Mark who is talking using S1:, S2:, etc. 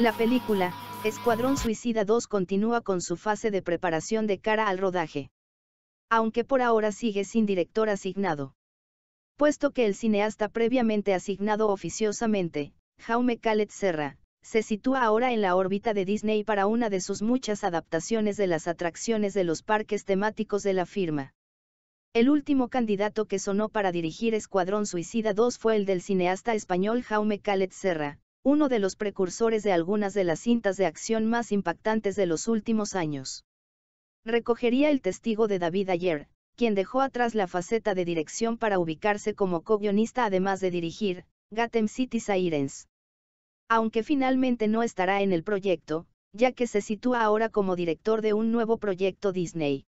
S1: La película, Escuadrón Suicida 2 continúa con su fase de preparación de cara al rodaje. Aunque por ahora sigue sin director asignado. Puesto que el cineasta previamente asignado oficiosamente, Jaume Calet Serra, se sitúa ahora en la órbita de Disney para una de sus muchas adaptaciones de las atracciones de los parques temáticos de la firma. El último candidato que sonó para dirigir Escuadrón Suicida 2 fue el del cineasta español Jaume Calet Serra, uno de los precursores de algunas de las cintas de acción más impactantes de los últimos años. Recogería el testigo de David Ayer, quien dejó atrás la faceta de dirección para ubicarse como co-guionista además de dirigir, Gotham City Sirens. Aunque finalmente no estará en el proyecto, ya que se sitúa ahora como director de un nuevo proyecto Disney.